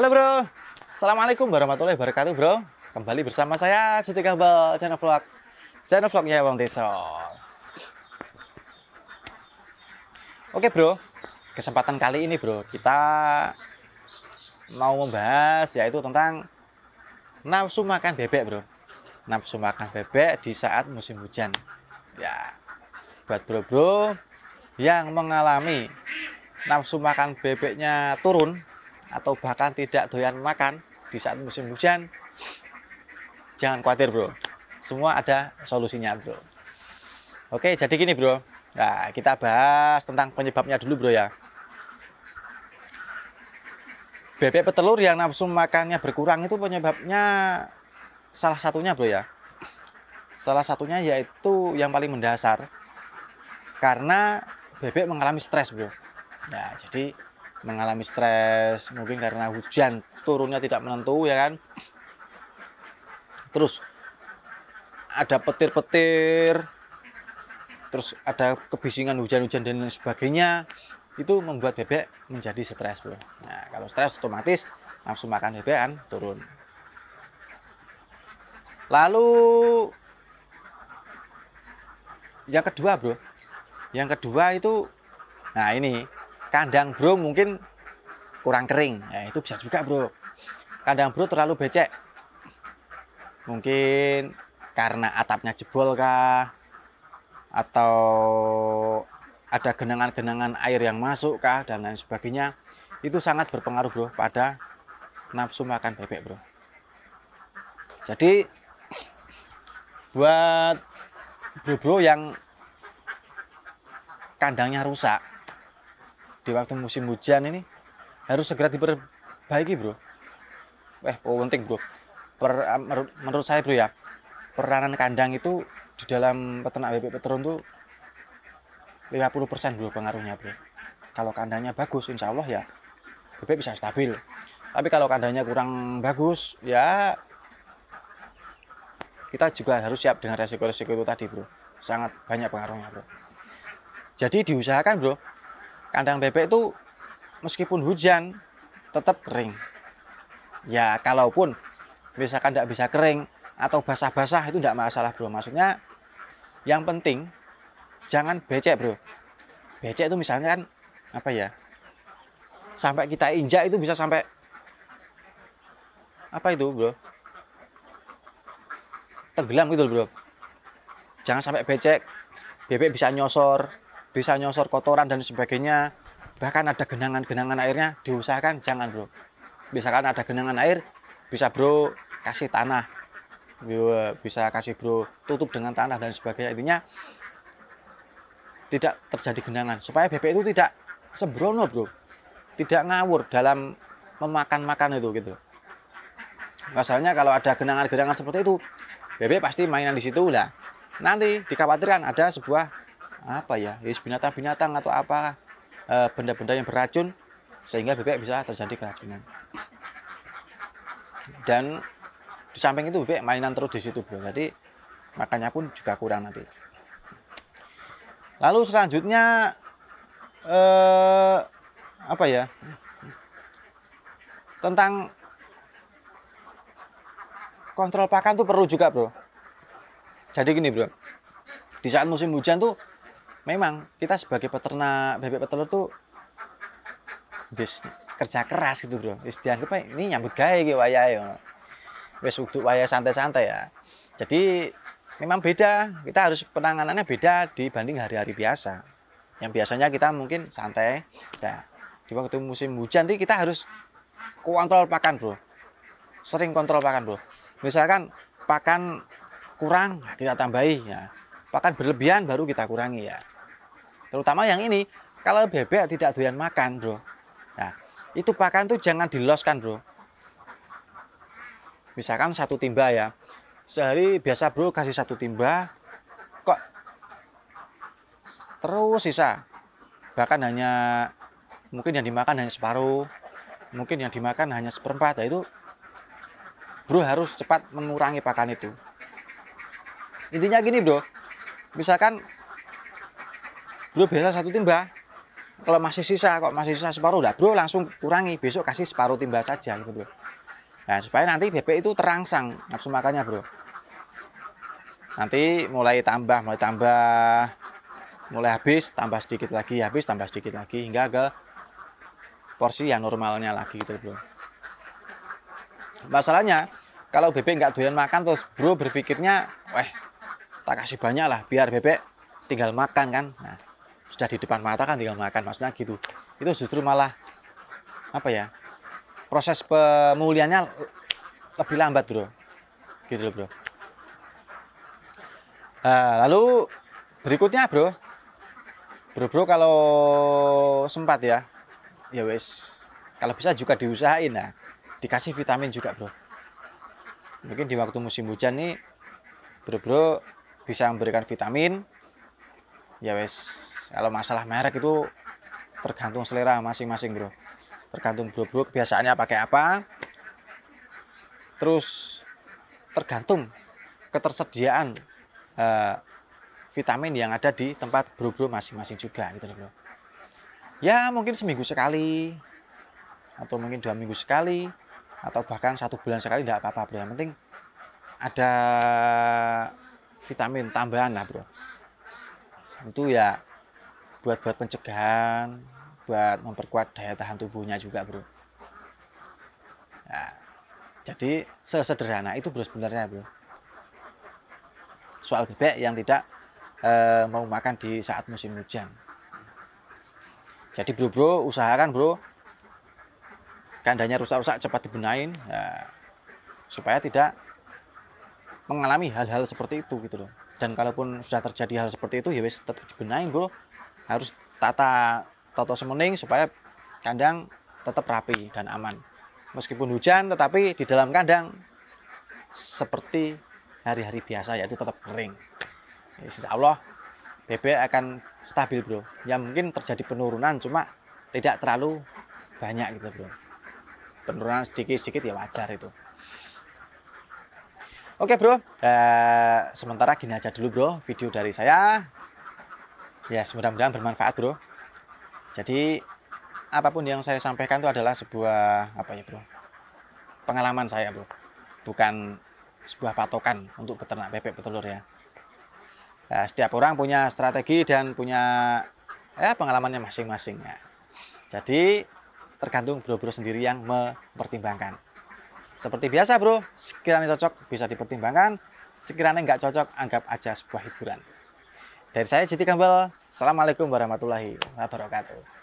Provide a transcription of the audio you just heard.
Halo bro, Assalamualaikum warahmatullahi wabarakatuh bro Kembali bersama saya Citi Kabel, channel vlog Channel vlognya Wong Deso Oke bro, kesempatan kali ini bro Kita mau membahas yaitu tentang Nafsu makan bebek bro Nafsu makan bebek di saat musim hujan Ya, buat bro-bro yang mengalami nafsu makan bebeknya turun atau bahkan tidak doyan makan di saat musim hujan, jangan khawatir bro. Semua ada solusinya bro. Oke, jadi gini bro. Nah, kita bahas tentang penyebabnya dulu bro ya. Bebek petelur yang nafsu makannya berkurang itu penyebabnya salah satunya bro ya. Salah satunya yaitu yang paling mendasar karena bebek mengalami stres bro. Nah, jadi mengalami stres mungkin karena hujan turunnya tidak menentu ya kan terus ada petir-petir terus ada kebisingan hujan-hujan dan sebagainya itu membuat bebek menjadi stres bro nah kalau stres otomatis nafsu makan bebek kan turun lalu yang kedua bro yang kedua itu nah ini kandang bro mungkin kurang kering ya itu bisa juga bro kandang bro terlalu becek mungkin karena atapnya jebol kah atau ada genangan-genangan air yang masuk kah dan lain sebagainya itu sangat berpengaruh bro pada nafsu makan bebek bro jadi buat bro-bro yang kandangnya rusak di waktu musim hujan ini harus segera diperbaiki bro eh oh, penting bro per, ah, menurut saya bro ya peranan kandang itu di dalam peternak bebek petron itu 50% bro pengaruhnya bro kalau kandangnya bagus insya Allah ya bebek bisa stabil tapi kalau kandangnya kurang bagus ya kita juga harus siap dengan resiko-resiko itu tadi bro sangat banyak pengaruhnya bro jadi diusahakan bro kandang bebek itu meskipun hujan tetap kering. Ya kalaupun misalkan tidak bisa kering atau basah-basah itu tidak masalah bro. Maksudnya yang penting jangan becek bro. Becek itu misalnya kan apa ya? Sampai kita injak itu bisa sampai apa itu bro? Tenggelam gitu bro. Jangan sampai becek, bebek bisa nyosor, bisa nyosor kotoran dan sebagainya bahkan ada genangan-genangan airnya diusahakan jangan bro misalkan ada genangan air bisa bro kasih tanah eh, bisa kasih bro tutup dengan tanah dan sebagainya intinya tidak terjadi genangan supaya bebek itu tidak sembrono bro tidak ngawur dalam memakan makan itu gitu masalahnya kalau ada genangan-genangan seperti itu bebek pasti mainan di situ lah nanti dikhawatirkan ada sebuah apa ya binatang-binatang atau apa eh, benda-benda yang beracun sehingga bebek bisa terjadi keracunan dan di samping itu bebek mainan terus di situ bro jadi makannya pun juga kurang nanti lalu selanjutnya eh, apa ya tentang kontrol pakan tuh perlu juga bro jadi gini bro di saat musim hujan tuh memang kita sebagai peternak bebek petelur tuh bis kerja keras gitu bro bis dianggap ini nyambut gaya gitu waya ya e. bis untuk waya santai-santai ya jadi memang beda kita harus penanganannya beda dibanding hari-hari biasa yang biasanya kita mungkin santai ya di waktu musim hujan nih kita harus kontrol pakan bro sering kontrol pakan bro misalkan pakan kurang kita tambahi ya Pakan berlebihan baru kita kurangi ya. Terutama yang ini, kalau bebek tidak doyan makan, bro. Nah, itu pakan tuh jangan diloskan, bro. Misalkan satu timba ya. Sehari biasa bro kasih satu timba, kok terus sisa. Bahkan hanya, mungkin yang dimakan hanya separuh, mungkin yang dimakan hanya seperempat, ya itu bro harus cepat mengurangi pakan itu. Intinya gini bro, misalkan bro biasa satu timba kalau masih sisa kok masih sisa separuh lah bro langsung kurangi besok kasih separuh timba saja gitu bro nah supaya nanti bebek itu terangsang nafsu makannya bro nanti mulai tambah mulai tambah mulai habis tambah sedikit lagi habis tambah sedikit lagi hingga ke porsi yang normalnya lagi gitu bro masalahnya kalau bebek nggak doyan makan terus bro berpikirnya eh tak kasih banyak lah biar bebek tinggal makan kan nah sudah di depan mata kan tinggal makan maksudnya gitu itu justru malah apa ya proses pemulihannya lebih lambat bro gitu loh bro uh, lalu berikutnya bro bro bro kalau sempat ya ya wes kalau bisa juga diusahain nah dikasih vitamin juga bro mungkin di waktu musim hujan nih bro bro bisa memberikan vitamin ya wes kalau masalah merek itu tergantung selera masing-masing bro tergantung bro bro kebiasaannya pakai apa terus tergantung ketersediaan eh, vitamin yang ada di tempat bro bro masing-masing juga gitu loh bro ya mungkin seminggu sekali atau mungkin dua minggu sekali atau bahkan satu bulan sekali tidak apa-apa bro yang penting ada vitamin tambahan lah bro itu ya buat buat pencegahan buat memperkuat daya tahan tubuhnya juga bro nah, jadi sesederhana itu bro sebenarnya bro soal bebek yang tidak eh, mau makan di saat musim hujan jadi bro bro usahakan bro kandanya rusak-rusak cepat dibenain ya, nah, supaya tidak mengalami hal-hal seperti itu gitu loh dan kalaupun sudah terjadi hal seperti itu ya wis tetap dibenahi bro harus tata tata semening supaya kandang tetap rapi dan aman meskipun hujan tetapi di dalam kandang seperti hari-hari biasa yaitu tetap kering ya, insya Allah bebek akan stabil bro ya mungkin terjadi penurunan cuma tidak terlalu banyak gitu bro penurunan sedikit-sedikit ya wajar itu Oke bro, eh, sementara gini aja dulu bro video dari saya. Ya mudah-mudahan bermanfaat bro. Jadi apapun yang saya sampaikan itu adalah sebuah apa ya bro, pengalaman saya bro, bukan sebuah patokan untuk peternak bebek petelur ya. Eh, setiap orang punya strategi dan punya ya, pengalamannya masing-masing ya. Jadi tergantung bro-bro sendiri yang mempertimbangkan. Seperti biasa bro, sekiranya cocok bisa dipertimbangkan, sekiranya nggak cocok anggap aja sebuah hiburan. Dari saya Jiti Kambal, Assalamualaikum warahmatullahi wabarakatuh.